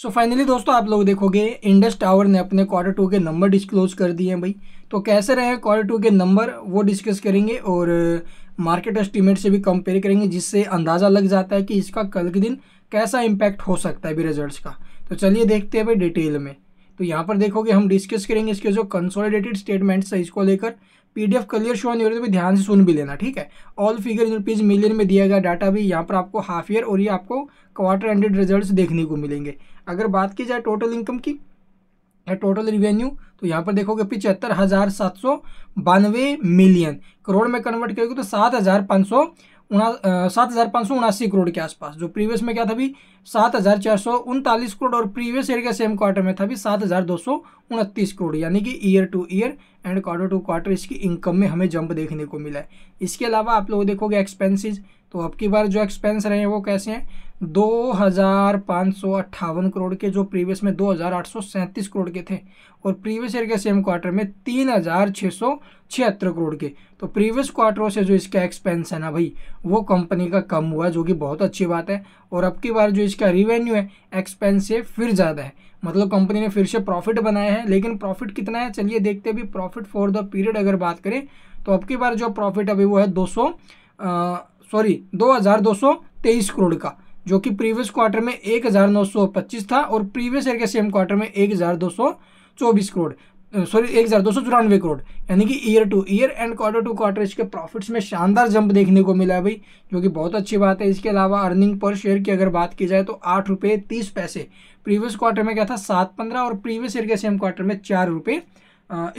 सो so finally दोस्तों आप लोग देखोगे इंडस टावर ने अपने क्वार्टर टू के नंबर डिस्क्लोज कर दिए हैं भाई तो कैसे रहे क्वार्टर टू के नंबर वो डिस्कस करेंगे और मार्केट uh, एस्टिमेट से भी कंपेयर करेंगे जिससे अंदाज़ा लग जाता है कि इसका कल के दिन कैसा इम्पैक्ट हो सकता है अभी रिजल्ट का तो चलिए देखते हैं भाई डिटेल में तो यहाँ पर देखोगे हम डिस्कस करेंगे इसके जो कंसोलिडेटेड स्टेटमेंट्स है इसको लेकर पीडीएफ क्लियर शो ऑन भी ध्यान से सुन भी लेना ठीक है all figure in rupees million में दिया गया डाटा भी यहाँ पर आपको हाफ ईयर और ये आपको क्वार्टर एंडेड रिजल्ट्स देखने को मिलेंगे अगर बात की जाए टोटल इनकम की या टोटल रिवेन्यू तो यहाँ पर देखोगे पिचहत्तर हज़ार सात सौ बानवे मिलियन करोड़ में कन्वर्ट करोगे तो सात हज़ार पाँच सौ सात हज़ार पाँच सौ उनासी करोड़ के आसपास जो प्रीवियस में क्या था भी सात हज़ार चार सौ उनतालीस करोड़ और प्रीवियस ईयर के सेम क्वार्टर में था भी सात हज़ार दो सौ उनतीस करोड़ यानी कि year to year and quarter to quarter इसकी इनकम में हमें जंप देखने को मिला है इसके अलावा आप लोग देखोगे एक्सपेंसेस तो अब की बार जो एक्सपेंस रहे हैं वो कैसे हैं दो हज़ार पाँच सौ अट्ठावन करोड़ के जो प्रीवियस में दो हज़ार आठ सौ सैंतीस करोड़ के थे और प्रीवियस ईयर के सेम क्वार्टर में तीन हज़ार छः सौ छिहत्तर करोड़ के तो प्रीवियस क्वार्टरों से जो इसका एक्सपेंस है ना भाई वो कंपनी का कम हुआ जो कि बहुत अच्छी बात है और अब की बार जो इसका रिवेन्यू है एक्सपेंस से फिर ज़्यादा है मतलब कंपनी ने फिर से प्रॉफिट बनाया है लेकिन प्रॉफिट कितना है चलिए देखते भी प्रॉफिट फॉर द पीरियड अगर बात करें तो अब की बार जो प्रॉफिट अभी वो है दो सॉरी दो हज़ार दो सौ तेईस करोड़ का जो कि प्रीवियस क्वार्टर में एक हज़ार नौ सौ पच्चीस था और प्रीवियस ईयर के सेम क्वार्टर में एक हज़ार दो सौ चौबीस करोड़ सॉरी एक हज़ार दो सौ चौरानवे करोड़ यानी कि year to year and quarter to quarter इसके प्रॉफिट्स में शानदार जंप देखने को मिला है भाई जो कि बहुत अच्छी बात है इसके अलावा अर्निंग पर शेयर की अगर बात की जाए तो आठ रुपये तीस पैसे प्रीवियस क्वार्टर में क्या था सात पंद्रह और प्रीवियस ईयर के सेम क्वार्टर में चार रुपये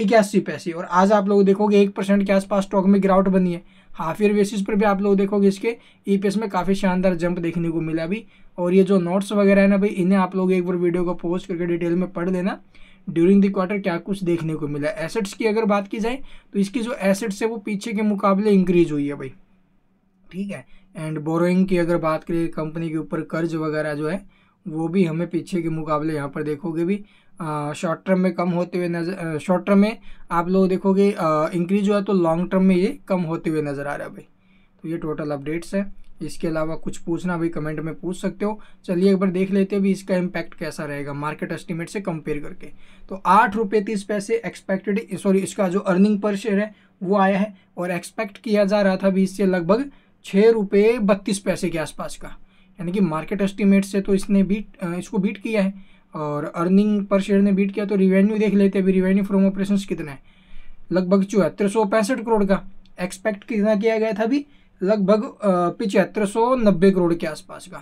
इक्यासी पैसे और आज आप लोग देखोगे एक परसेंट के आसपास स्टॉक में गिरावट बनी है हाफ ईयर बेसिस पर भी आप लोग देखोगे इसके ई में काफ़ी शानदार जंप देखने को मिला अभी और ये जो नोट्स वगैरह है ना भाई इन्हें आप लोग एक बार वीडियो को पोस्ट करके डिटेल में पढ़ लेना ड्यूरिंग द क्वार्टर क्या कुछ देखने को मिला एसेट्स की अगर बात की जाए तो इसकी जो एसेट्स है वो पीछे के मुकाबले इंक्रीज हुई है भाई ठीक है एंड बोरोइंग की अगर बात करें कंपनी के ऊपर कर्ज वगैरह जो है वो भी हमें पीछे के मुकाबले यहाँ पर देखोगे भी शॉर्ट टर्म में कम होते हुए नजर शॉर्ट टर्म में आप लोग देखोगे इंक्रीज हुआ तो लॉन्ग टर्म में ये कम होते हुए नज़र आ रहा है भाई तो ये टोटल अपडेट्स है इसके अलावा कुछ पूछना भी कमेंट में पूछ सकते हो चलिए एक बार देख लेते हैं भी इसका इम्पैक्ट कैसा रहेगा मार्केट एस्टिमेट से कंपेयर करके तो आठ रुपये तीस पैसे एक्सपेक्टेड सॉरी इसका जो अर्निंग पर शेयर है वो आया है और एक्सपेक्ट किया जा रहा था भी इससे लगभग छः रुपये बत्तीस पैसे के आसपास का यानी कि मार्केट एस्टिमेट से तो इसने बीट इसको बीट किया है और अर्निंग पर शेयर ने बीट किया तो रिवेन्यू देख लेते अभी रिवेन्यू फ्रॉम ऑपरेशन कितना है लगभग चौहत्तर सौ पैंसठ करोड़ का एक्सपेक्ट कितना किया गया था अभी लगभग पिचहत्तर सौ नब्बे करोड़ के आसपास का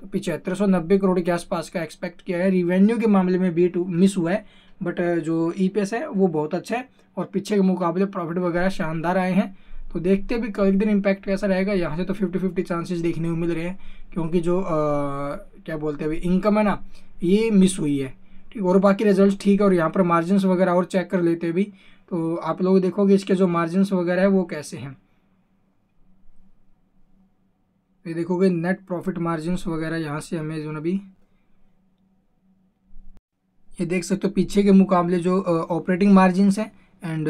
तो पिचहत्तर सौ नब्बे करोड़ के आसपास का एक्सपेक्ट किया है रिवेन्यू के मामले में भी मिस हुआ है बट जो ई है वो बहुत अच्छा है और पीछे के मुकाबले प्रॉफिट वगैरह शानदार आए हैं तो देखते भी एक दिन इम्पैक्ट कैसा रहेगा यहाँ से तो फिफ्टी फिफ्टी चांसेस देखने को मिल रहे हैं क्योंकि जो आ, क्या बोलते हैं अभी इनकम है ना ये मिस हुई है ठीक और बाकी रिजल्ट ठीक है और यहाँ पर मार्जिनस वगैरह और चेक कर लेते भी तो आप लोग देखोगे इसके जो मार्जिनस वगैरह है वो कैसे हैं ये देखोगे नेट प्रॉफिट मार्जिन वगैरह यहाँ से हमें जो अभी ये देख सकते हो पीछे के मुकाबले जो ऑपरेटिंग मार्जिन है एंड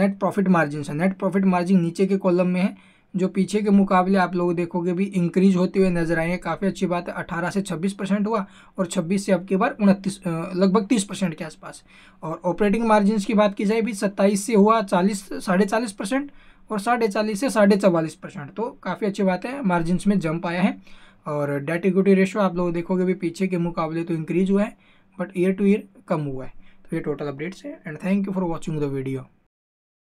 नेट प्रॉफिट मार्जिन है नेट प्रॉफिट मार्जिन नीचे के कॉलम में है जो पीछे के मुकाबले आप लोग देखोगे भी इंक्रीज होते हुए नजर आए हैं काफ़ी अच्छी बात है 18 से 26 परसेंट हुआ और 26 से अब की बार उनतीस लगभग 30 परसेंट के आसपास और ऑपरेटिंग मार्जिन की बात की जाए भी 27 से हुआ 40 साढ़े चालीस परसेंट और साढ़े चालीस से साढ़े चवालीस परसेंट तो काफ़ी अच्छी बात है मार्जिन में जंप आया है और डेट इक्विटी रेशियो आप लोग देखोगे भी पीछे के मुकाबले तो इंक्रीज हुआ है बट ईयर टू ईयर कम हुआ है तो ये टोटल अपडेट्स है and thank you for watching the video